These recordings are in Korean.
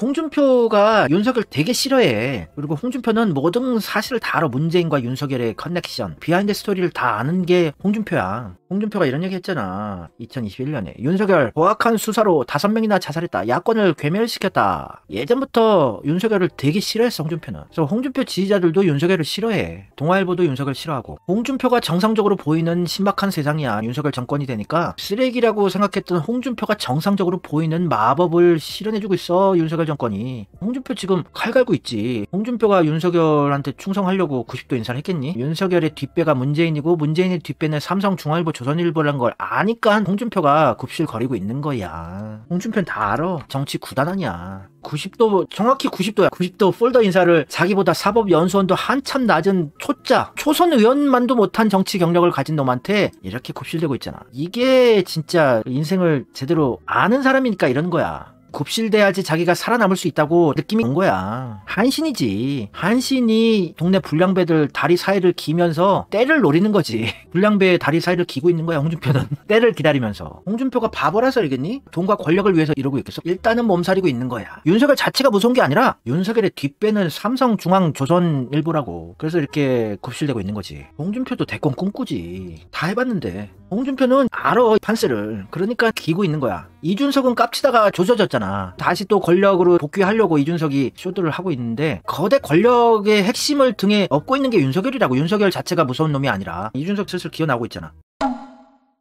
홍준표가 윤석열 되게 싫어해. 그리고 홍준표는 모든 사실을 다 알아. 문재인과 윤석열의 커넥션, 비하인드 스토리를 다 아는 게 홍준표야. 홍준표가 이런 얘기 했잖아. 2021년에 윤석열 고악한 수사로 다섯 명이나 자살했다. 야권을 괴멸시켰다. 예전부터 윤석열을 되게 싫어했어 홍준표는. 그래서 홍준표 지지자들도 윤석열을 싫어해. 동아일보도 윤석열 싫어하고. 홍준표가 정상적으로 보이는 신박한 세상이야. 윤석열 정권이 되니까 쓰레기라고 생각했던 홍준표가 정상적으로 보이는 마법을 실현해주고 있어 윤석열 정권이. 홍준표 지금 칼 갈고 있지. 홍준표가 윤석열한테 충성하려고 90도 인사를 했겠니? 윤석열의 뒷배가 문재인이고 문재인의 뒷배는 삼성 중앙일보 조선일보란 걸 아니까 홍준표가 굽실거리고 있는 거야. 홍준표는 다 알아. 정치 구단 아니야. 90도 정확히 90도야 90도 폴더 인사를 자기보다 사법연수원도 한참 낮은 초짜 초선 의원만도 못한 정치 경력을 가진 놈한테 이렇게 굽실되고 있잖아 이게 진짜 인생을 제대로 아는 사람이니까 이런 거야 굽실돼야지 자기가 살아남을 수 있다고 느낌이 온 거야. 한신이지. 한신이 동네 불량배들 다리 사이를 기면서 때를 노리는 거지. 불량배의 다리 사이를 기고 있는 거야, 홍준표는. 때를 기다리면서. 홍준표가 바보라서 이겠니? 돈과 권력을 위해서 이러고 있겠어? 일단은 몸살이고 있는 거야. 윤석열 자체가 무서운 게 아니라 윤석열의 뒷배는 삼성중앙조선일보라고. 그래서 이렇게 굽실대고 있는 거지. 홍준표도 대권 꿈꾸지. 다 해봤는데. 홍준표는 알아, 판세를. 그러니까 기고 있는 거야. 이준석은 깝치다가 조져졌잖아. 했잖아. 다시 또 권력으로 복귀하려고 이준석이 쇼드를 하고 있는데 거대 권력의 핵심을 등에 업고 있는 게 윤석열이라고 윤석열 자체가 무서운 놈이 아니라 이준석 슬슬 기어나오고 있잖아.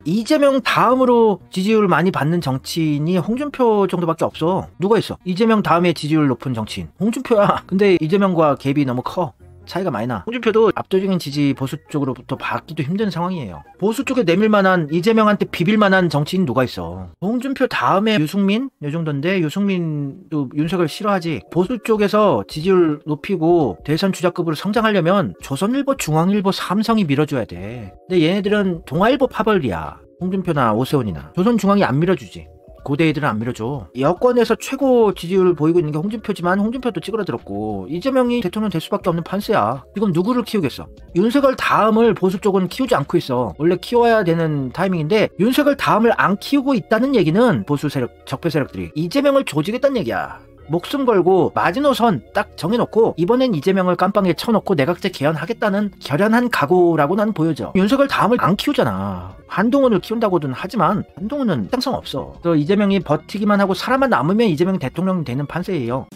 이재명 다음으로 지지율 많이 받는 정치인이 홍준표 정도밖에 없어. 누가 있어? 이재명 다음에 지지율 높은 정치인. 홍준표야. 근데 이재명과 갭이 너무 커. 차이가 많이 나. 홍준표도 압도적인 지지 보수 쪽으로부터 받기도 힘든 상황이에요. 보수 쪽에 내밀만한 이재명한테 비빌만한 정치인 누가 있어? 홍준표 다음에 유승민 요 정도인데 유승민도 윤석열 싫어하지. 보수 쪽에서 지지율 높이고 대선 주자급으로 성장하려면 조선일보, 중앙일보, 삼성이 밀어줘야 돼. 근데 얘네들은 동아일보 파벌이야. 홍준표나 오세훈이나 조선중앙이 안 밀어주지. 고대이들은 안 밀어줘. 여권에서 최고 지지율을 보이고 있는 게 홍준표지만 홍준표도 찌그러들었고 이재명이 대통령 될 수밖에 없는 판세야. 지금 누구를 키우겠어? 윤석열 다음을 보수 쪽은 키우지 않고 있어. 원래 키워야 되는 타이밍인데 윤석열 다음을 안 키우고 있다는 얘기는 보수 세력, 적폐 세력들이 이재명을 조직했다는 얘기야. 목숨 걸고 마지노선 딱 정해놓고 이번엔 이재명을 깜빵에 쳐놓고 내각제 개헌하겠다는 결연한 각오라고 난 보여져. 윤석열 다음을 안 키우잖아. 한동훈을 키운다고든 하지만 한동훈은 상상 없어. 그 이재명이 버티기만 하고 살아만 남으면 이재명 대통령 되는 판세예요.